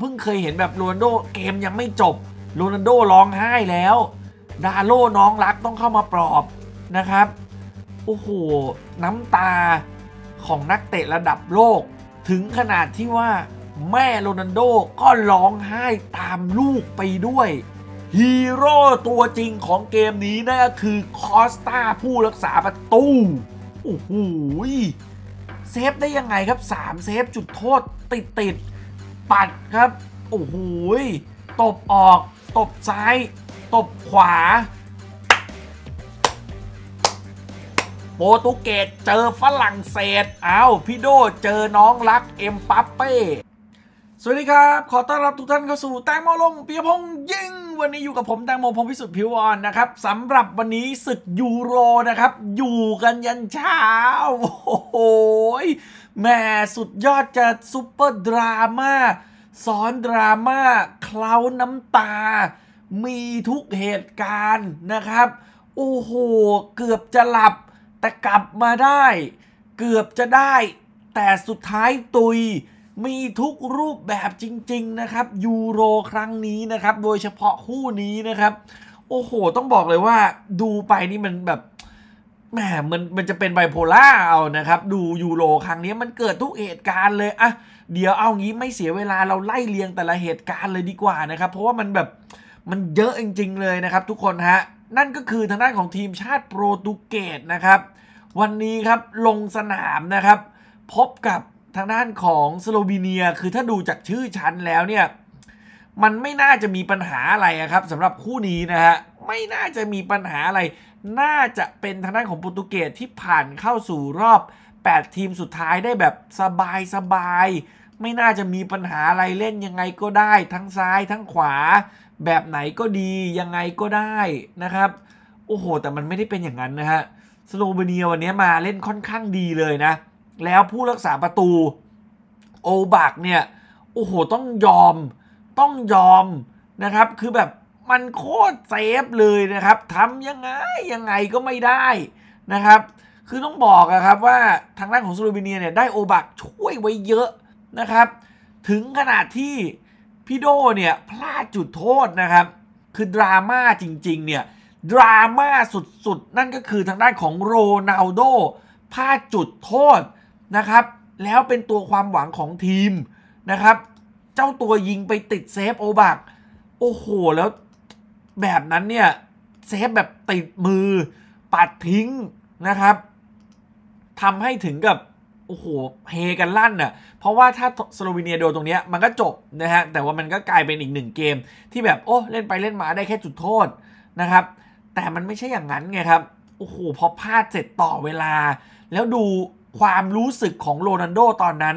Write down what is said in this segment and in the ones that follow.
เพิ่งเคยเห็นแบบโรนโดเกมยังไม่จบโรนันโดร้องไห้แล้ว ดาโลน้องรักต้องเข้ามาปลอบนะครับ โอ้โห น้ำตาของนักเตะระดับโลก ถึงขนาดที่ว่าแม่โรนันโดก็ร้องไห้ตามลูกไปด้วย ฮีโร่ตัวจริงของเกมนี้นะคือคอสตาผู้รักษาประตูโอ้โหเซฟได้ยังไงครับ3เซฟจุดโทษติดติดปัด ครับ โอ้โหตบออก ตบซ้าย ตบขวา โปรตุเกสเจอ ฝรั่งเศสอ้าว พี่ โดเจอน้องรักเอ็มปัปเป้ สวัสดี ครับ ขอ ต้อนรับ ทุก ท่าน เข้าสู่ แตงโมลงปียพงยิงวันนี้อยู่กับผมแตงโมพงพิสุทธิ์ผิวอ่อนนะครับสำหรับวันนี้ศึกยูโรนะครับ อยู่กันยันเช้าโอ้โหแม่สุดยอดจะซุปเปอร์ดราม่าซ้อนดราม่าเคล้าน้ำตา มีทุกเหตุการณ์นะครับโอ้โหเกือบจะหลับ แต่กลับมาได้ เกือบจะได้ แต่สุดท้ายตุยมีทุกรูปแบบจริงๆ นะครับยูโร ครั้งนี้นะครับโดยเฉพาะคู่นี้นะครับ โอ้โห ต้องบอกเลยว่าดูไปนี่มันแบบแหมมันมันจะเป็นไบโพล่าเอานะครับ ดูยูโรครั้งนี้มันเกิดทุกเหตุการณ์เลยอะเดี๋ยวเอางี้ไม่เสียเวลาเราไล่เรียงแต่ละเหตุการณ์เลยดีกว่านะครับเพราะว่ามันแบบมันเยอะจริงๆ เลยนะครับทุกคนฮะนั่นก็คือทางด้านของทีมชาติโปรตุเกสนะครับวันนี้ครับลงสนามนะครับ พบกับทางด้านของสโลวีเนียคือถ้าดูจากชื่อชั้นแล้วเนี่ยมันไม่น่าจะมีปัญหาอะไรครับสำหรับคู่นี้นะฮะไม่น่าจะมีปัญหาอะไร น่าจะเป็นทางด้านของโปรตุเกสที่ผ่านเข้าสู่รอบ 8 ทีมสุดท้ายได้แบบสบายสบายไม่น่าจะมีปัญหาอะไรเล่นยังไงก็ได้ ทั้งซ้าย ทั้งขวา แบบไหนก็ดียังไงก็ได้นะครับ โอ้โห แต่มันไม่ได้เป็นอย่างนั้นนะฮะสโลวีเนียวันนี้มาเล่นค่อนข้างดีเลยนะแล้วผู้รักษาประตูโอบักเนี่ยโอ้โหต้องยอมต้องยอมนะครับคือแบบมันโคตรเซฟเลยนะครับทำยังไงยังไงก็ไม่ได้นะครับ คือต้องบอกนะครับว่าทางด้านของสโลวีเนียเนี่ยได้โอบักช่วยไว้เยอะนะครับ ถึงขนาดที่พี่โดเนี่ยพลาดจุดโทษนะครับ คือดราม่าจริงๆเนี่ยดราม่าสุดๆนั่นก็คือทางด้านของโรนัลโดพลาดจุดโทษนะครับแล้วเป็นตัวความหวังของทีมนะครับเจ้าตัวยิงไปติดเซฟโอบักโอ้โห แล้วแบบนั้นเนี่ย เซฟแบบติดมือปัดทิ้งนะครับทำให้ถึงกับโอ้โหเฮกันลั่นน่ะเพราะว่าถ้าสโลวีเนียโดนตรงนี้มันก็จบนะฮะแต่ว่ามันก็กลายเป็นอีกหนึ่งเกม ที่แบบโอ้ เล่นไปเล่นมาได้แค่จุดโทษนะครับแต่มันไม่ใช่อย่างนั้นไงครับโอ้โหพอพลาดเสร็จต่อเวลาแล้วดูความรู้สึกของโรนันโดตอนนั้น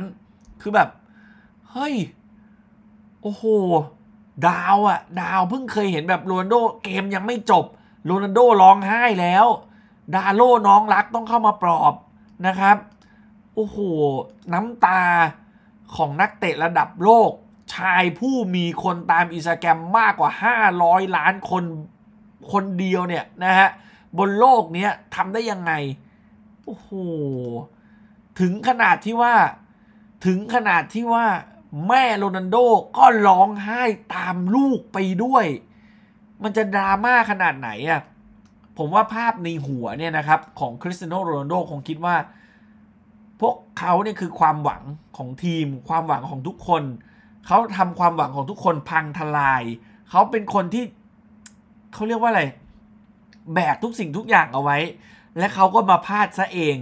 คือแบบ เฮ้ย โอ้โห ดาวอะดาวเพิ่งเคยเห็นแบบโรนันโดเกมยังไม่จบ โรนันโดร้องไห้แล้ว ดาโลน้องรักต้องเข้ามาปลอบนะครับ โอ้โห น้ำตาของนักเตะระดับโลก ชายผู้มีคนตามอิสแกรมมากกว่า 500 ล้านคน คนเดียวเนี่ยนะฮะบนโลกเนี้ยทำได้ยังไง โอ้โหถึงขนาดที่ว่าถึงขนาดที่ว่าแม่โรนันโดก็ร้องไห้ตามลูกไปด้วย มันจะดราม่าขนาดไหนอะ่ะผมว่าภาพในหัวเนี่ยนะครับ ของคริสเตียโนโรนันโดคงคิดว่า พวกเขาเนี่ยคือความหวังของทีม ความหวังของทุกคนเขาทำความหวังของทุกคนพังทลาย เขาเป็นคนที่เขาเรียกว่าอะไร แบกทุกสิ่งทุกอย่างเอาไว้ และเขาก็มาพลาดซะเอง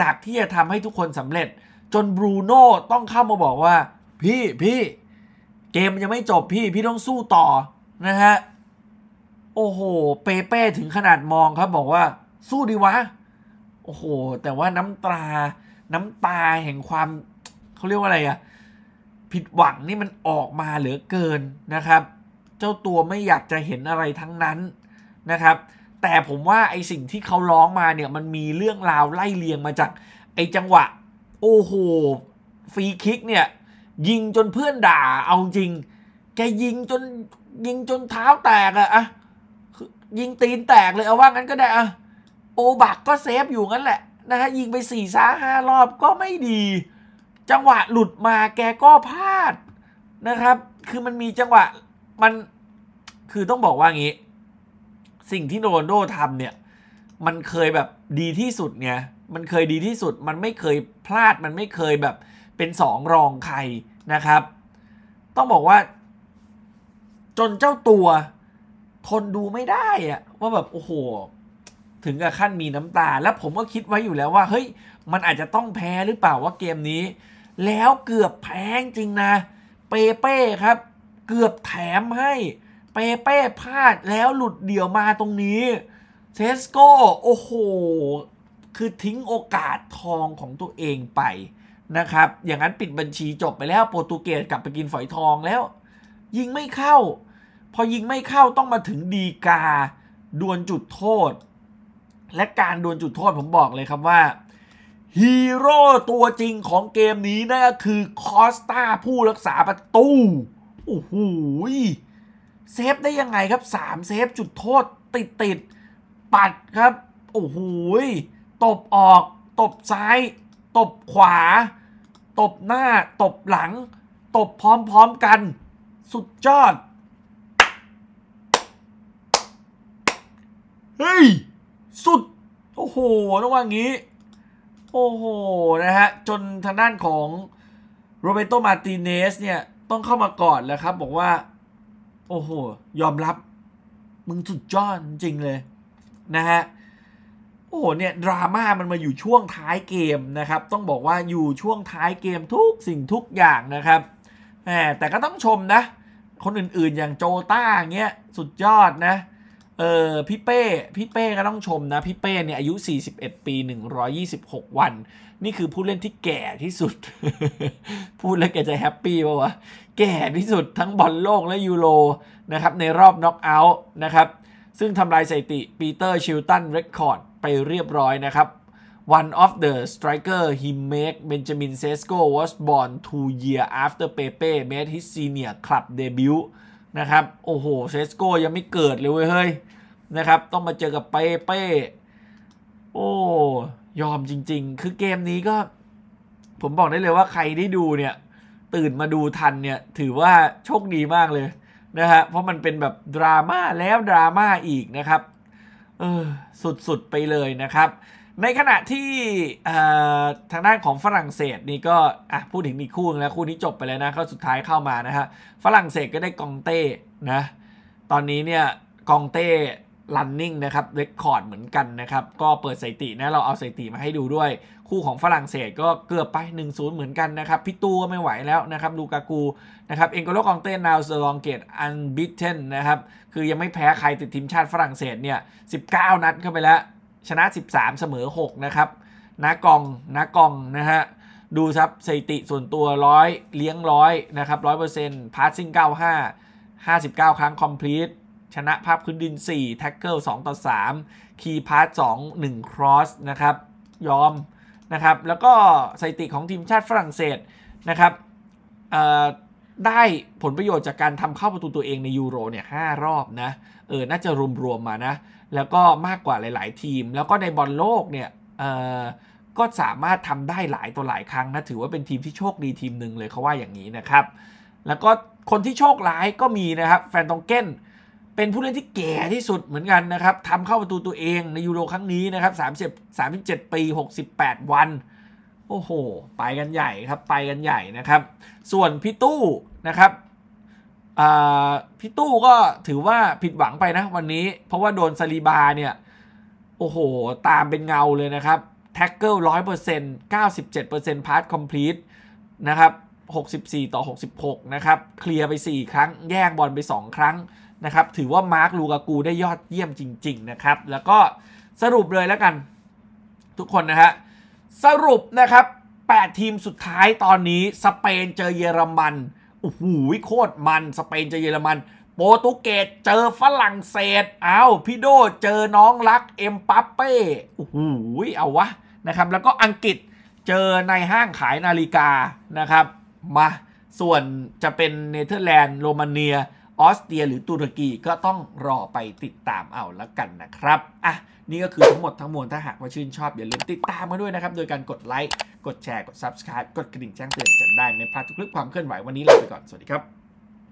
จากที่จะทำให้ทุกคนสำเร็จจนบรูโน่ต้องเข้ามาบอกว่าพี่พี่เกมมันยังไม่จบพี่ พี่ต้องสู้ต่อนะฮะโอ้โหเปเป้ถึงขนาดมองครับ บอกว่า สู้ดีวะ โอ้โหแต่ว่าน้ำตา น้ำตาแห่งความเขาเรียกว่าอะไรอะผิดหวังนี่มันออกมาเหลือเกินนะครับ เจ้าตัวไม่อยากจะเห็นอะไรทั้งนั้นนะครับแต่ผมว่าไอสิ่งที่เขาร้องมาเนี่ยมันมีเรื่องราวไล่เลียงมาจาก ไอจังหวะ โอ้โหฟรีคิกเนี่ย ยิงจนเพื่อนด่าเอาจริง แกยิงจนยิงจนเท้าแตกอะอะยิงตีนแตกเลยเอาว่างั้นก็ได้อะโอบักก็เซฟอยู่งั้นแหละนะฮะยิงไปสี่ซ้าห้ารอบก็ไม่ดี จังหวะหลุดมาแกก็พลาดนะครับ คือมันมีจังหวะมันคือต้องบอกว่างี้สิ่งที่โรนโดทำเนี่ยมันเคยแบบดีที่สุดไงมันเคยดีที่สุด มันไม่เคยพลาดมันไม่เคยแบบเป็นสองรองใครนะครับ ต้องบอกว่าจนเจ้าตัว ทนดูไม่ได้อะว่าแบบโอ้โห ถึงกับขั้นมีน้ำตา แล้วผมก็คิดไว้อยู่แล้วว่าเฮ้ยมันอาจจะต้องแพ้หรือเปล่าว่าเกมนี้ แล้วเกือบแพ้จริงนะ เปเป้ครับ เกือบแถมให้เปเป้พลาดแล้วหลุดเดี่ยวมาตรงนี้ เซสโก้ โอ้โห คือทิ้งโอกาสทองของตัวเองไปนะครับ อย่างนั้นปิดบัญชีจบไปแล้วโปรตุเกสกลับไปกินฝอยทองแล้ว ยิงไม่เข้า พอยิงไม่เข้าต้องมาถึงดีกา ดวลจุดโทษ และการ ดวลจุดโทษ ผมบอกเลยครับว่าฮีโร่ตัวจริงของเกมนี้นะคือคอสตาผู้รักษาประตูโอ้โหเซฟได้ยังไงครับสามเซฟจุดโทษติดติดปัดครับ โอ้โหตบออกตบซ้าย ตบขวา ตบหน้าตบหลัง ตบพร้อมๆกัน สุดยอด เฮ้ย สุด โอ้โหต้องว่างี้ โอ้โห นะฮะจนทางด้านของ โรเบโตมาติเนส เนี่ย ต้องเข้ามาก่อนแล้วครับ บอกว่าโอ้โห ยอมรับ มึงสุดยอดจริงเลยนะฮะ โอ้โหเนี่ยดราม่ามันมาอยู่ช่วงท้ายเกมนะครับ ต้องบอกว่าอยู่ช่วงท้ายเกมทุกสิ่งทุกอย่างนะครับ แต่ก็ต้องชมนะ คนอื่นๆอย่างโจต้าเงี้ยสุดยอดนะเออพี่เป้พี่เป้ก็ต้องชมนะ พี่เป้เนี่ยอายุ 41 ปี 126 วัน นี่คือผู้เล่นที่แก่ที่สุดพูดแล้วแกจะแฮปปี้ป่าวะ แก่ที่สุดทั้งบอลโลกและยูโรนะครับในรอบน็อกเอาท์นะครับซึ่งทำลายสถิติปีเตอร์ชิลตันเรคคอร์ดไปเรียบร้อยนะครับ One of the striker he make Benjamin Sesko was born two year after Pepe made his senior club debut นะครับโอ้โหเซสโก ยังไม่เกิดเลยเว้ยเฮ้ยนะครับ ต้องมาเจอกับเป้เป้โอ้ยอมจริงๆ คือเกมนี้ก็ ผมบอกได้เลยว่าใครได้ดูเนี่ย ตื่นมาดูทันเนี่ย ถือว่าโชคดีมากเลยนะฮะเพราะมันเป็นแบบดราม่าแล้วดราม่าอีกนะครับเออสุดๆไปเลยนะครับในขณะที่ทางด้านของฝรั่งเศสนี่ก็พูดถึงอีกคู่นึงแล้ว คู่นี้จบไปแล้วนะก็สุดท้ายเข้ามานะฮะฝรั่งเศสก็ได้กองเต้นะตอนนี้เนี่ยกองเต้ลันนิ่งนะครับเรคคอร์ดเหมือนกันนะครับก็เปิดสถิตินะเราเอาสถิติมาให้ดูด้วย คู่ของฝรั่งเศสก็เกือบไป1-0เหมือนกันนะครับพิตูก็ไม่ไหวแล้วนะครับลูกากูนะครับเองโกโลกองเต้ นาวเซอรลองเกต อันบิทเทนนะครับคือยังไม่แพ้ใครติดทีมชาติฝรั่งเศสเนี่ย19 นัดเข้าไปแล้วชนะ 13 เสมอ 6 นะครับนากองนากอง นะฮะ ดูครับสถิติส่วนตัวร้อยเลี้ยงร้อยนะครับร้อยเปอร์เซ็นต์พาสซิ่งเก้าห้าห้าสิบเก้าครั้งคอมพลีท ชนะภาพพื้นดินสี่แท็กเกิลสองต่อสามคีพาสสองหนึ่งครอส นะครับ ยอม นะครับ แล้วก็สถิติของทีมชาติฝรั่งเศส นะครับได้ผลประโยชน์จากการทำเข้าประตูตัวเองในยูโรเนี่ยหรอบนะเออน่าจะรวมๆมานะแล้วก็มากกว่าหลายๆ ทีม แล้วก็ในบอลโลกเนี่ยเออก็สามารถทำได้หลายตัวหลายครั้งนะถือว่าเป็นทีมที่โชคดีทีมหนึ่งเลยเขาว่าอย่างนี้นะครับแล้วก็คนที่โชคร้ายก็มีนะครับแฟนตองเก้นเป็นผู้เล่นที่แก่ที่สุดเหมือนกันนะครับทำเข้าประตูตัวเองในยูโรครั้งนี้นะครับเจ37 ปี 68 วันโอ้โห ไปกันใหญ่ครับ ไปกันใหญ่นะครับ ส่วนพี่ตู้นะครับพี่ตู้ก็ถือว่าผิดหวังไปนะวันนี้ เพราะว่าโดนซาลีบาเนี่ย โอ้โห ตามเป็นเงาเลยนะครับ แท็กเกิลร้อยเปอร์เซ็นต์เก้าสิบเจ็ดเปอร์เซ็นต์พาร์ทคอมพลีทนะครับหกสิบสี่ต่อหกสิบหกนะครับ เคลียร์ไปสี่ครั้ง แย่งบอลไปสองครั้งนะครับ ถือว่ามาร์คลูกากูได้ยอดเยี่ยมจริง ๆนะครับ แล้วก็สรุปเลยแล้วกัน ทุกคนนะฮะสรุปนะครับ8ทีมสุดท้ายตอนนี้สเปนเจอเยอรมันโอ้โหโคตรมัน สเปนเจอเยอรมัน โปรตุเกสเจอฝรั่งเศสเอาพี่โดเจอน้องรักเอ็มปัปเป้โอ้โหเอาวะนะครับแล้วก็อังกฤษเจอในห้างขายนาฬิกานะครับมา ส่วนจะเป็นเนเธอร์แลนด์โรมาเนียออสเตรียหรือตุรกีก็ต้องรอไปติดตามเอาละกันนะครับ อ่ะ นี่ก็คือทั้งหมดทั้งมวลถ้าหากว่าชื่นชอบ อย่าลืมติดตามมาด้วยนะครับ โดยการกดไลค์กดแชร์กด Subscribe กดกระดิ่งแจ้งเตือนจะได้ไม่พลาดทุกคลิปความเคลื่อนไหววันนี้ลาไปก่อนสวัสดีครับ